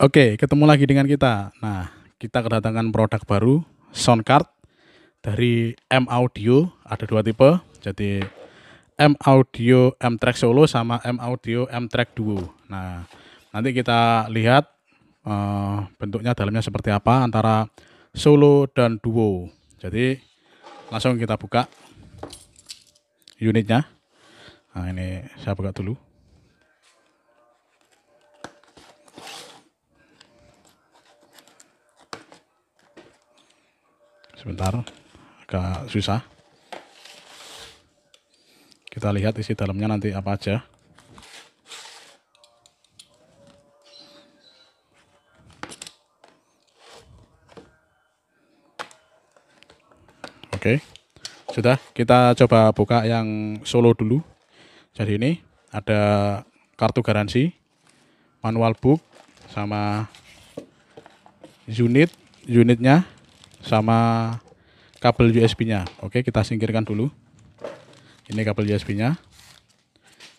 Oke, ketemu lagi dengan kita. Nah, kita kedatangan produk baru soundcard dari M Audio. Ada dua tipe, jadi M Audio M Track Solo sama M Audio M Track Duo. Nah, nanti kita lihat uh, bentuknya dalamnya seperti apa antara solo dan duo. Jadi langsung kita buka unitnya. Nah, ini saya buka dulu. sebentar agak susah kita lihat isi dalamnya nanti apa aja Oke, sudah kita coba buka yang solo dulu. Jadi ini ada kartu garansi, manual book, sama unit, unitnya sama kabel USB-nya. Oke, kita singkirkan dulu. Ini kabel USB-nya.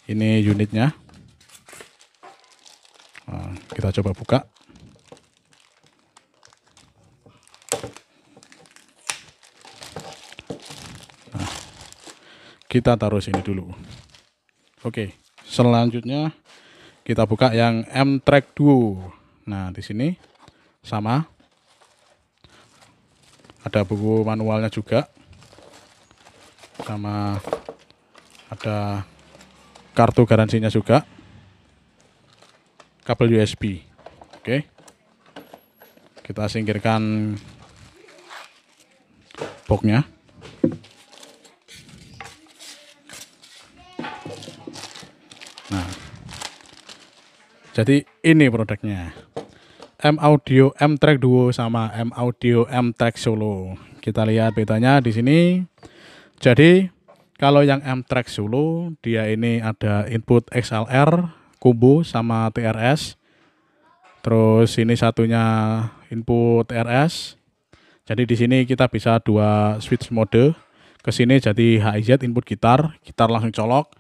Ini unitnya. Nah, kita coba buka. Nah, kita taruh sini dulu. Oke, selanjutnya kita buka yang M-Track Duo. Nah, di sini sama ada buku manualnya juga sama ada kartu garansinya juga kabel USB oke kita singkirkan boxnya nah jadi ini produknya M Audio M Track Duo sama M Audio M Track Solo. Kita lihat bedanya di sini. Jadi kalau yang M Track Solo dia ini ada input XLR, kubu sama TRS. Terus ini satunya input TRS. Jadi di sini kita bisa dua switch mode. Ke sini jadi HIZ input gitar, gitar langsung colok.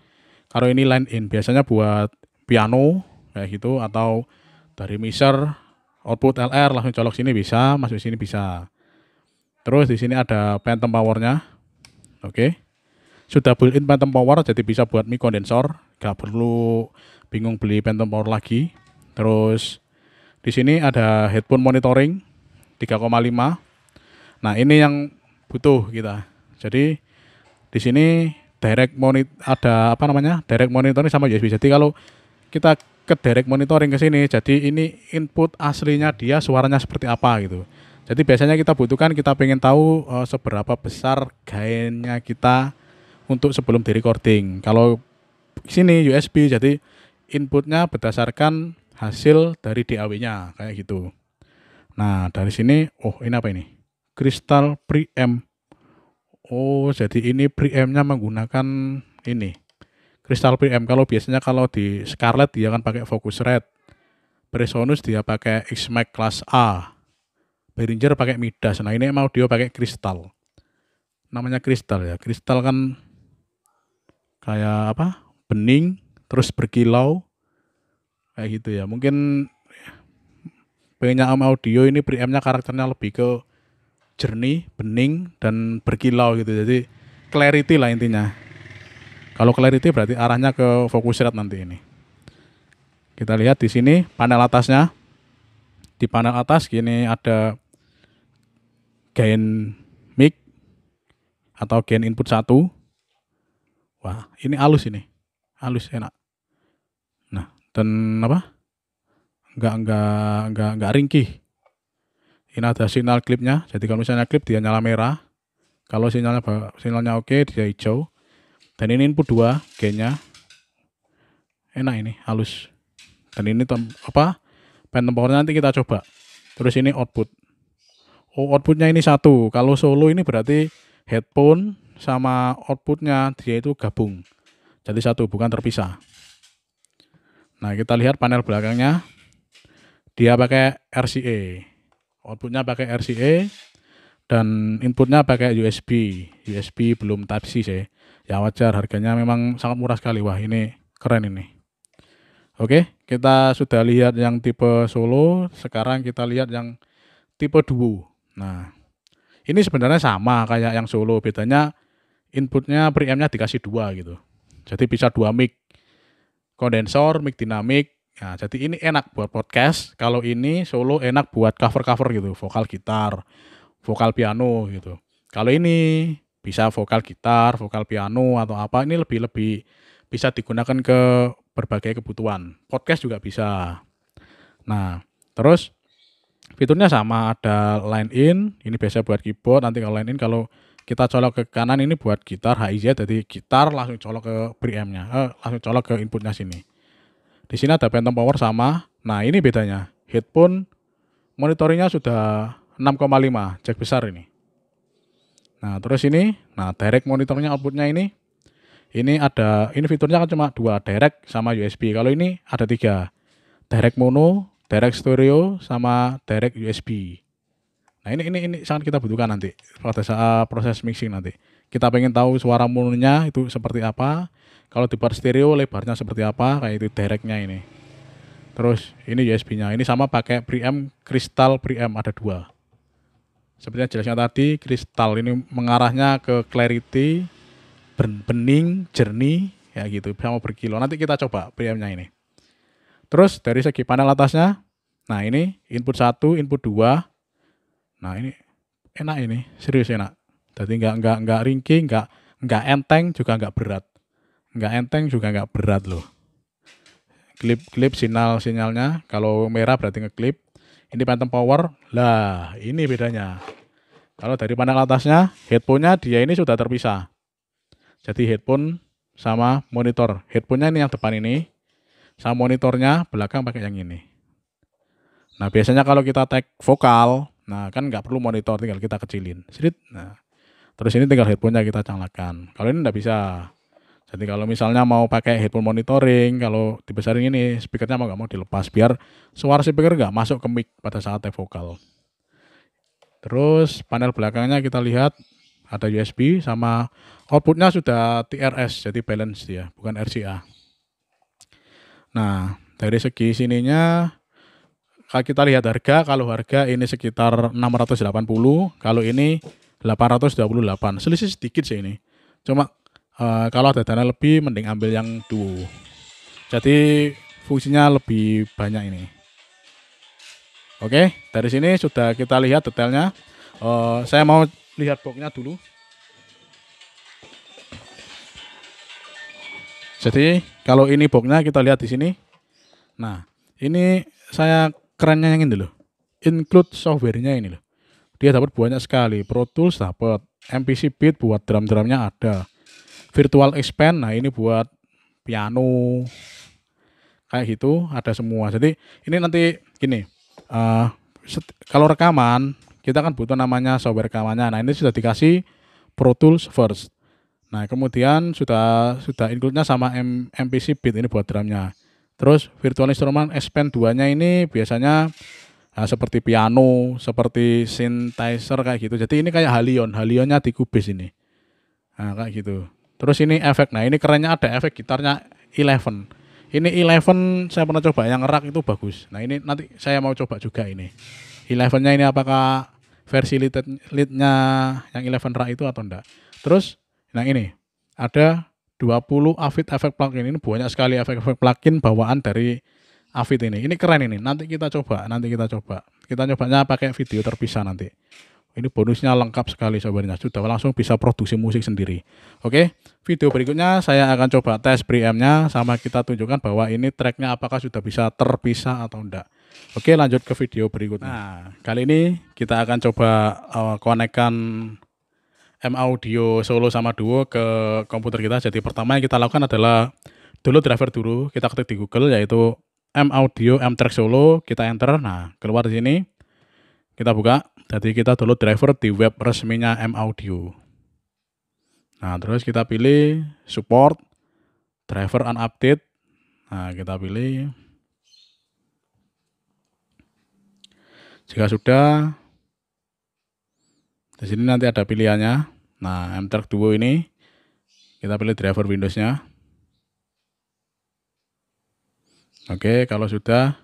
Kalau ini line in biasanya buat piano kayak gitu atau dari mixer output LR langsung colok sini bisa, masuk sini bisa. Terus di sini ada phantom powernya. Oke. Okay. Sudah built-in phantom power jadi bisa buat mic kondensor, gak perlu bingung beli phantom power lagi. Terus di sini ada headphone monitoring 3,5. Nah, ini yang butuh kita. Jadi di sini direct monitor ada apa namanya? direct monitoring sama USB. Jadi kalau kita ke direct monitoring ke sini. Jadi ini input aslinya dia suaranya seperti apa gitu. Jadi biasanya kita butuhkan kita pengen tahu uh, seberapa besar gainnya kita untuk sebelum di recording. Kalau sini USB jadi inputnya berdasarkan hasil dari DAW-nya kayak gitu. Nah, dari sini oh ini apa ini? Crystal preamp. Oh, jadi ini preamp-nya menggunakan ini kristal PM kalau biasanya kalau di Scarlett dia kan pakai red, Presonus dia pakai X-Mac kelas A Behringer pakai Midas nah ini mau dia pakai kristal namanya kristal ya kristal kan kayak apa bening terus berkilau kayak gitu ya mungkin pengennya Om Audio ini preamp-nya karakternya lebih ke jernih, bening dan berkilau gitu. Jadi clarity lah intinya. Kalau clarity berarti arahnya ke focus rate nanti ini. Kita lihat di sini panel atasnya. Di panel atas gini ada gain mic atau gain input 1. Wah, ini halus ini. Halus enak. Nah, dan apa? Enggak enggak enggak enggak ringkih. Ini ada sinyal klipnya. Jadi kalau misalnya klip dia nyala merah. Kalau sinyalnya sinyalnya oke dia hijau dan ini input 2 gainnya enak ini halus dan ini tem apa pen tempornya nanti kita coba terus ini output oh outputnya ini satu kalau solo ini berarti headphone sama outputnya dia itu gabung jadi satu bukan terpisah nah kita lihat panel belakangnya dia pakai RCA outputnya pakai RCA dan inputnya pakai USB USB belum Type C sih ya wajar harganya memang sangat murah sekali wah ini keren ini oke kita sudah lihat yang tipe solo sekarang kita lihat yang tipe duo nah ini sebenarnya sama kayak yang solo bedanya inputnya preampnya dikasih dua gitu jadi bisa dua mic kondensor mic dinamik Nah, jadi ini enak buat podcast. Kalau ini solo enak buat cover-cover gitu, vokal gitar, vokal piano gitu. Kalau ini bisa vokal gitar, vokal piano atau apa ini lebih lebih bisa digunakan ke berbagai kebutuhan. Podcast juga bisa. Nah, terus fiturnya sama ada line in, ini biasa buat keyboard, nanti kalau line in kalau kita colok ke kanan ini buat gitar HIZ jadi gitar langsung colok ke preamp-nya, eh, langsung colok ke inputnya sini. Di sini ada phantom power sama. Nah, ini bedanya. Headphone monitornya sudah 6,5 jack besar ini nah terus ini nah direct monitornya outputnya ini ini ada ini fiturnya kan cuma dua direct sama USB kalau ini ada tiga direct mono direct stereo sama direct USB nah ini ini ini sangat kita butuhkan nanti pada saat eh, proses mixing nanti kita pengen tahu suara mononya itu seperti apa kalau di part stereo lebarnya seperti apa kayak itu directnya ini terus ini USB nya ini sama pakai preamp kristal preamp ada dua seperti yang jelasnya tadi kristal ini mengarahnya ke clarity bening jernih ya gitu mau berkilau nanti kita coba premiumnya ini terus dari segi panel atasnya nah ini input satu, input dua. nah ini enak ini serius enak jadi nggak nggak nggak ringkih nggak nggak enteng juga nggak berat nggak enteng juga nggak berat loh klip klip sinyal sinyalnya kalau merah berarti ngeklip ini phantom power lah ini bedanya kalau dari panel atasnya headphone-nya dia ini sudah terpisah jadi headphone sama monitor headphone-nya ini yang depan ini sama monitornya belakang pakai yang ini nah biasanya kalau kita tag vokal nah kan nggak perlu monitor tinggal kita kecilin nah terus ini tinggal headphone-nya kita canglakan kalau ini nggak bisa jadi kalau misalnya mau pakai headphone monitoring, kalau dibesarin ini speakernya mau nggak mau dilepas biar suara speaker nggak masuk ke mic pada saat tes vokal. Terus panel belakangnya kita lihat ada USB sama outputnya sudah TRS jadi balance dia, bukan RCA. Nah dari segi sininya kalau kita lihat harga, kalau harga ini sekitar 680, kalau ini 828, selisih sedikit sih ini. Cuma uh, kalau ada dana lebih mending ambil yang duo jadi fungsinya lebih banyak ini oke dari sini sudah kita lihat detailnya uh, saya mau lihat boxnya dulu jadi kalau ini boxnya kita lihat di sini nah ini saya kerennya yang ini loh include softwarenya ini loh dia dapat banyak sekali Pro Tools dapat MPC Beat buat drum-drumnya ada virtual expand nah ini buat piano kayak gitu ada semua jadi ini nanti gini uh, kalau rekaman kita kan butuh namanya software rekamannya nah ini sudah dikasih Pro Tools first nah kemudian sudah sudah include-nya sama M MPC Bit ini buat drumnya terus virtual instrument expand duanya ini biasanya nah, seperti piano seperti synthesizer kayak gitu jadi ini kayak Halion Halionnya di kubis ini nah kayak gitu Terus ini efek. Nah, ini kerennya ada efek gitarnya Eleven. Ini Eleven saya pernah coba yang rak itu bagus. Nah, ini nanti saya mau coba juga ini. Elevennya ini apakah versi lead leadnya yang Eleven rak itu atau enggak? Terus nah ini ada 20 Avid efek plugin ini banyak sekali efek-efek plugin bawaan dari Avid ini. Ini keren ini. Nanti kita coba, nanti kita coba. Kita cobanya pakai video terpisah nanti. Ini bonusnya lengkap sekali sobatnya. Sudah langsung bisa produksi musik sendiri. Oke, video berikutnya saya akan coba tes preamp-nya sama kita tunjukkan bahwa ini tracknya apakah sudah bisa terpisah atau enggak. Oke, lanjut ke video berikutnya. Nah, kali ini kita akan coba uh, eh, konekkan M Audio Solo sama Duo ke komputer kita. Jadi pertama yang kita lakukan adalah dulu driver dulu kita ketik di Google yaitu M Audio M Track Solo, kita enter. Nah, keluar di sini kita buka. Jadi kita download driver di web resminya M Audio. Nah, terus kita pilih support driver unupdate. Nah, kita pilih Jika sudah di sini nanti ada pilihannya. Nah, M-Track Duo ini kita pilih driver Windows-nya. Oke, kalau sudah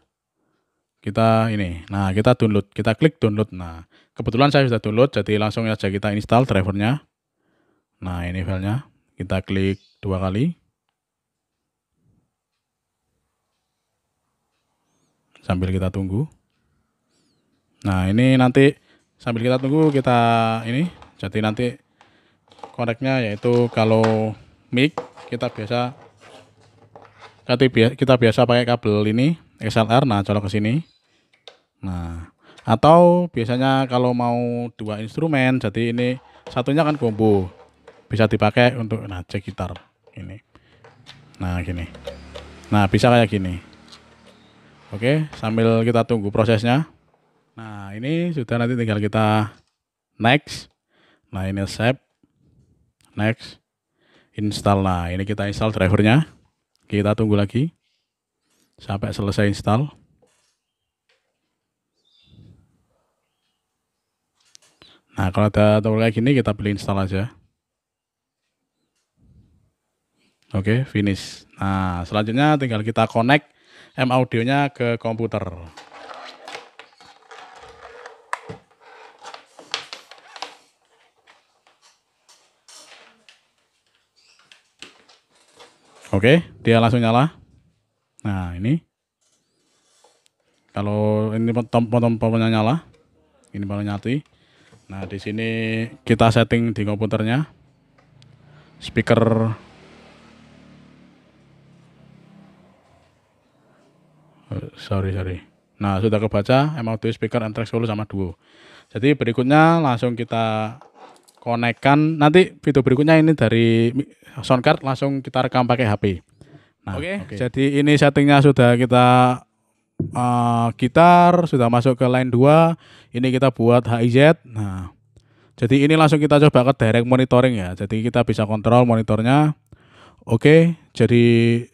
kita ini. Nah, kita download, kita klik download. Nah, kebetulan saya sudah download jadi langsung aja kita install drivernya. Nah, ini filenya. Kita klik dua kali. Sambil kita tunggu. Nah, ini nanti sambil kita tunggu kita ini jadi nanti koneknya yaitu kalau mic kita biasa kita biasa pakai kabel ini XLR nah colok ke sini nah atau biasanya kalau mau dua instrumen jadi ini satunya kan combo bisa dipakai untuk nah cek gitar ini nah gini nah bisa kayak gini oke sambil kita tunggu prosesnya nah ini sudah nanti tinggal kita next nah ini save next install nah ini kita install drivernya kita tunggu lagi sampai selesai install nah kalau ada tombol kayak gini kita pilih install aja oke finish nah selanjutnya tinggal kita connect M audio nya ke komputer Oke, dia langsung nyala. Nah, ini. Kalau ini tombol-tombolnya nyala, ini baru nyati. Nah, di sini kita setting di komputernya. Speaker eh, sorry sorry nah sudah kebaca MOD speaker speaker track Solo sama Duo jadi berikutnya langsung kita konekkan nanti video berikutnya ini dari soundcard langsung kita rekam pakai HP Nah, Oke, okay. okay. jadi ini settingnya sudah kita uh, gitar, sudah masuk ke line 2. Ini kita buat HIZ. Nah, jadi ini langsung kita coba ke direct monitoring ya. Jadi kita bisa kontrol monitornya. Oke, okay, jadi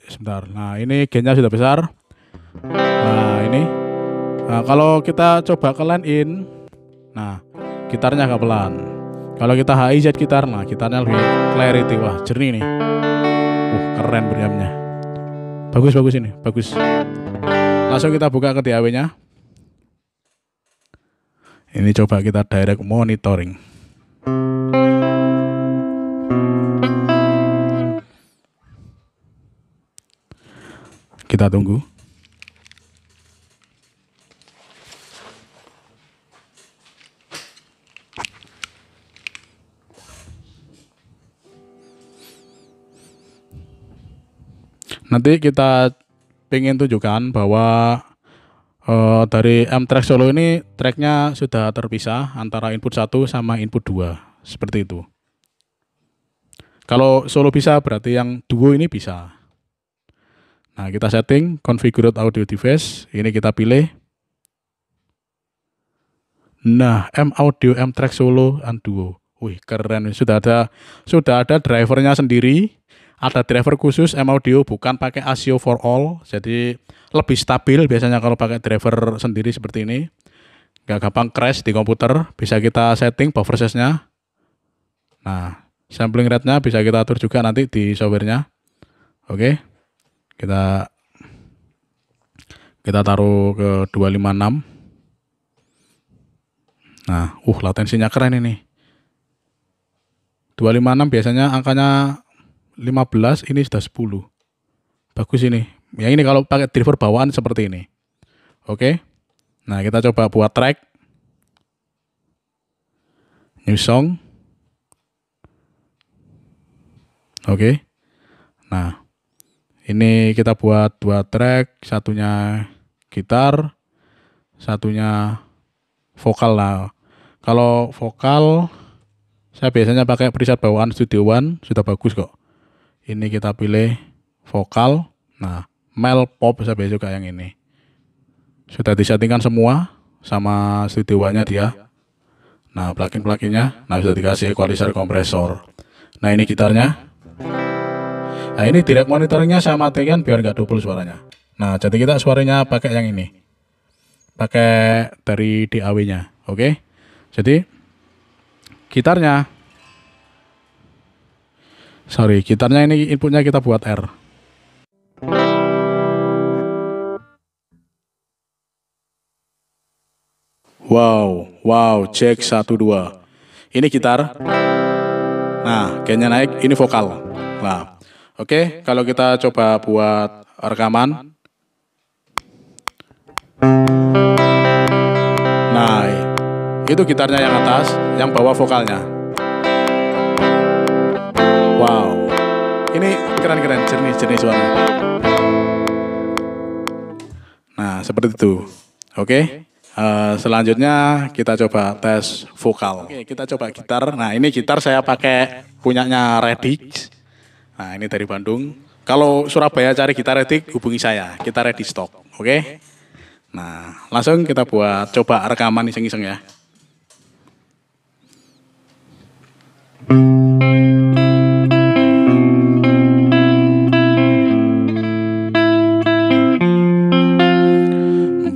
sebentar. Nah, ini gainnya sudah besar. Nah, ini. Nah, kalau kita coba ke line in, nah, gitarnya agak pelan. Kalau kita HIZ gitar, nah gitarnya lebih clarity, wah jernih nih. Uh, keren beriamnya. Bagus bagus ini, bagus. Langsung kita buka ke DAW-nya. Ini coba kita direct monitoring. Kita tunggu. Nanti kita ingin tunjukkan bahwa uh, dari M-Track Solo ini tracknya sudah terpisah antara input 1 sama input 2 seperti itu kalau solo bisa berarti yang duo ini bisa nah kita setting configure audio device ini kita pilih nah M audio M track solo and duo wih keren sudah ada sudah ada drivernya sendiri ada driver khusus M Audio bukan pakai ASIO for all jadi lebih stabil biasanya kalau pakai driver sendiri seperti ini nggak gampang crash di komputer bisa kita setting buffer size nya nah sampling rate nya bisa kita atur juga nanti di software nya oke kita kita taruh ke 256 nah uh latensinya keren ini 256 biasanya angkanya 15, ini sudah 10. Bagus ini. Yang ini kalau pakai driver bawaan seperti ini. Oke. Nah, kita coba buat track. New song. Oke. Nah, ini kita buat dua track, satunya gitar, satunya vokal lah. Kalau vokal saya biasanya pakai preset bawaan Studio One, sudah bagus kok ini kita pilih vokal nah mel pop saya biasa juga yang ini sudah disettingkan semua sama studio-nya dia nah plugin-pluginnya nah sudah dikasih equalizer kompresor nah ini gitarnya nah ini direct monitoringnya saya matikan biar nggak double suaranya nah jadi kita suaranya pakai yang ini pakai dari DAW-nya oke okay? jadi gitarnya Sorry, gitarnya ini inputnya kita buat R. Wow, wow, cek satu dua. Ini gitar. Nah, kayaknya naik. Ini vokal. Nah, oke. Okay, kalau kita coba buat rekaman. Nah, itu gitarnya yang atas, yang bawah vokalnya. Ini keren-keren, jernih-jernih suara. Nah, seperti itu. Oke. Okay? Uh, eh, selanjutnya kita coba tes vokal. Oke, okay, kita coba gitar. Nah, ini gitar saya pakai punyanya Redix. Nah, ini dari Bandung. Kalau Surabaya cari gitar Redix, hubungi saya. Kita ready stock, oke? Okay? Nah, langsung kita buat coba rekaman iseng-iseng ya. Thank you.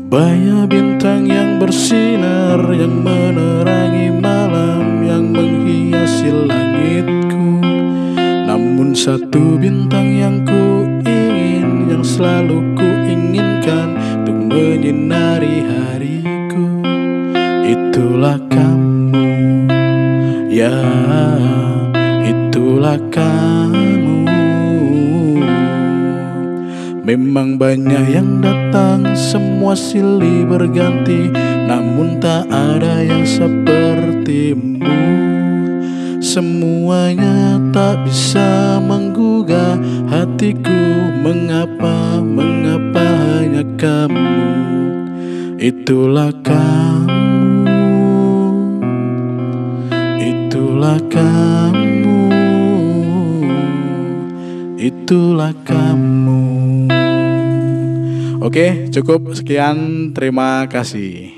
Banyak bintang yang bersinar Yang menerangi malam Yang menghiasi langitku Namun satu bintang yang ku ingin Yang selalu ku inginkan Untuk menyinari hariku Itulah kamu Ya itulah kamu Memang banyak yang datang, semua silih berganti, namun tak ada yang sepertimu. Semuanya tak bisa menggugah hatiku, mengapa, mengapa hanya kamu? Itulah kamu, itulah kamu, itulah kamu. Oke, cukup sekian. Terima kasih.